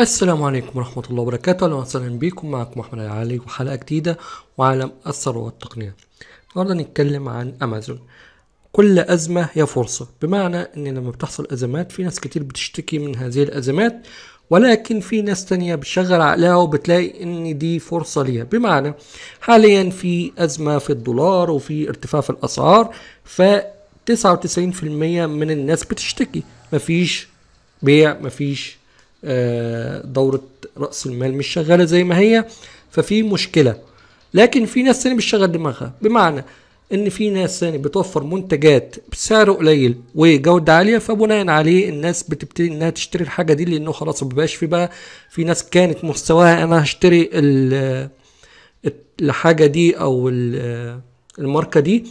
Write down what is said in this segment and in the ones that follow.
السلام عليكم ورحمة الله وبركاته أهلا وسهلا بيكم معكم أحمد العالي وحلقة جديدة وعالم الثروة والتقنية النهاردة نتكلم عن أمازون كل أزمة هي فرصة بمعنى أن لما بتحصل أزمات في ناس كتير بتشتكي من هذه الأزمات ولكن في ناس تانية بتشغل عقلها وبتلاقي ان دي فرصة ليها بمعنى حاليا في ازمة في الدولار وفي ارتفاع في الاسعار ف 99% من الناس بتشتكي مفيش بيع مفيش آه، دوره راس المال مش شغاله زي ما هي ففي مشكله لكن في ناس ثانيه مش دماغها بمعنى ان في ناس تاني بتوفر منتجات بسعر قليل وجوده عاليه فبناء عليه الناس بتبتدي انها تشتري الحاجه دي لانه خلاص مبقاش في بقى في ناس كانت مستواها انا هشتري الحاجه دي او الماركه دي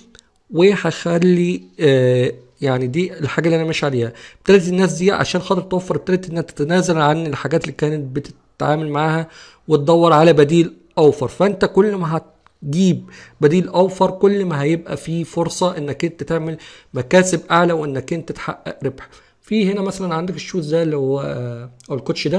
وهخلي آه، يعني دي الحاجه اللي انا ماشي عليها ابتدت الناس دي عشان خاطر توفر ابتدت انها تتنازل عن الحاجات اللي كانت بتتعامل معاها وتدور على بديل اوفر فانت كل ما هتجيب بديل اوفر كل ما هيبقى في فرصه انك انت تعمل مكاسب اعلى وانك انت تحقق ربح في هنا مثلا عندك الشوز ده اللي هو او آه، الكوتش ده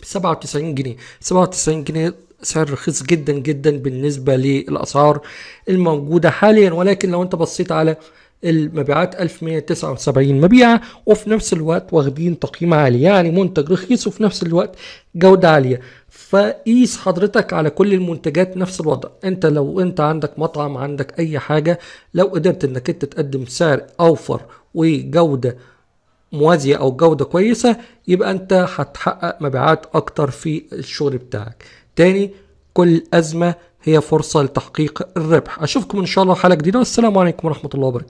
ب 97 جنيه 97 جنيه سعر رخيص جدا جدا بالنسبه للاسعار الموجوده حاليا ولكن لو انت بصيت على المبيعات 1179 مبيعة وفي نفس الوقت واخدين تقييم عالي يعني منتج رخيص وفي نفس الوقت جودة عالية فقيس حضرتك على كل المنتجات نفس الوضع انت لو انت عندك مطعم عندك اي حاجة لو قدرت انك انت تقدم سعر اوفر وجودة موازية او جودة كويسة يبقى انت هتحقق مبيعات اكتر في الشغل بتاعك تاني كل ازمة هي فرصة لتحقيق الربح أشوفكم إن شاء الله حلقة جديدة والسلام عليكم ورحمة الله وبركاته